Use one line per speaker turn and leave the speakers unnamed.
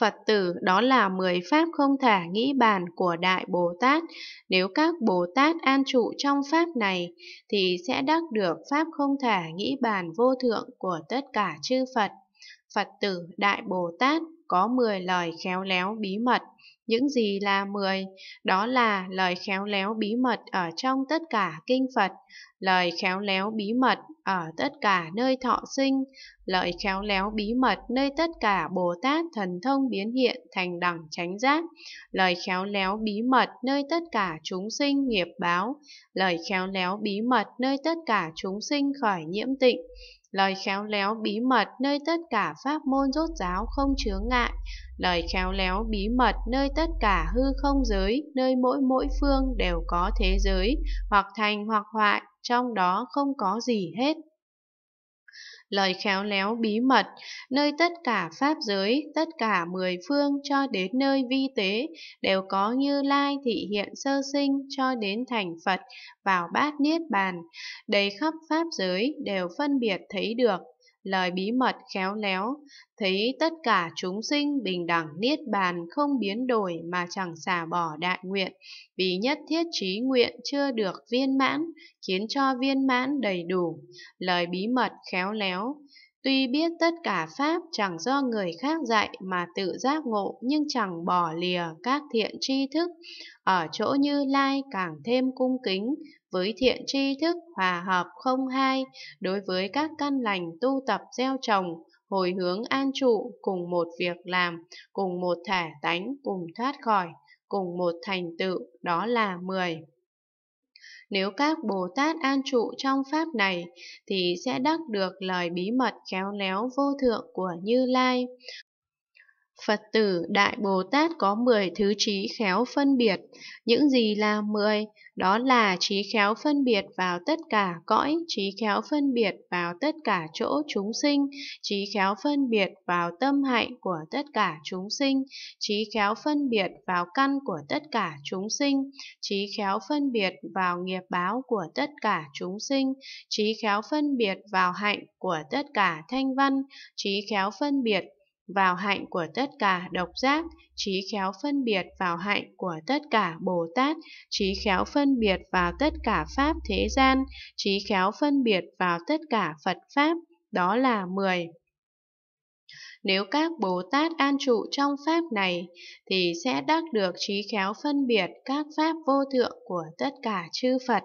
Phật tử đó là 10 pháp không thả nghĩ bàn của Đại Bồ Tát. Nếu các Bồ Tát an trụ trong pháp này thì sẽ đắc được pháp không thả nghĩ bàn vô thượng của tất cả chư Phật. Phật tử Đại Bồ Tát có 10 lời khéo léo bí mật. Những gì là 10? Đó là lời khéo léo bí mật ở trong tất cả kinh Phật, lời khéo léo bí mật ở tất cả nơi thọ sinh, lời khéo léo bí mật nơi tất cả Bồ Tát thần thông biến hiện thành đẳng chánh giác, lời khéo léo bí mật nơi tất cả chúng sinh nghiệp báo, lời khéo léo bí mật nơi tất cả chúng sinh khởi nhiễm tịnh, lời khéo léo bí mật nơi tất cả pháp môn rốt ráo không chướng ngại, lời khéo léo bí mật nơi tất cả hư không giới, nơi mỗi mỗi phương đều có thế giới, hoặc thành hoặc hoại, trong đó không có gì hết lời khéo léo bí mật, nơi tất cả pháp giới, tất cả mười phương cho đến nơi vi tế, đều có như lai thị hiện sơ sinh cho đến thành Phật vào bát niết bàn, đầy khắp pháp giới đều phân biệt thấy được lời bí mật khéo léo, thấy tất cả chúng sinh bình đẳng niết bàn không biến đổi mà chẳng xả bỏ đại nguyện, vì nhất thiết trí nguyện chưa được viên mãn, khiến cho viên mãn đầy đủ, lời bí mật khéo léo, Tuy biết tất cả Pháp chẳng do người khác dạy mà tự giác ngộ nhưng chẳng bỏ lìa các thiện tri thức, ở chỗ như lai càng thêm cung kính, với thiện tri thức hòa hợp không hai, đối với các căn lành tu tập gieo trồng, hồi hướng an trụ cùng một việc làm, cùng một thể tánh cùng thoát khỏi, cùng một thành tựu đó là mười nếu các Bồ Tát an trụ trong Pháp này, thì sẽ đắc được lời bí mật khéo léo vô thượng của Như Lai. Phật tử Đại Bồ Tát có 10 thứ trí khéo phân biệt. Những gì là 10? Đó là trí khéo phân biệt vào tất cả cõi, trí khéo phân biệt vào tất cả chỗ chúng sinh, trí khéo phân biệt vào tâm hạnh của tất cả chúng sinh, trí khéo phân biệt vào căn của tất cả chúng sinh, trí khéo phân biệt vào nghiệp báo của tất cả chúng sinh, trí khéo phân biệt vào hạnh của tất cả thanh văn, trí khéo phân biệt vào hạnh của tất cả độc giác, trí khéo phân biệt vào hạnh của tất cả Bồ Tát, trí khéo phân biệt vào tất cả Pháp thế gian, trí khéo phân biệt vào tất cả Phật Pháp, đó là 10. Nếu các Bồ Tát an trụ trong Pháp này, thì sẽ đắc được trí khéo phân biệt các Pháp vô thượng của tất cả chư Phật.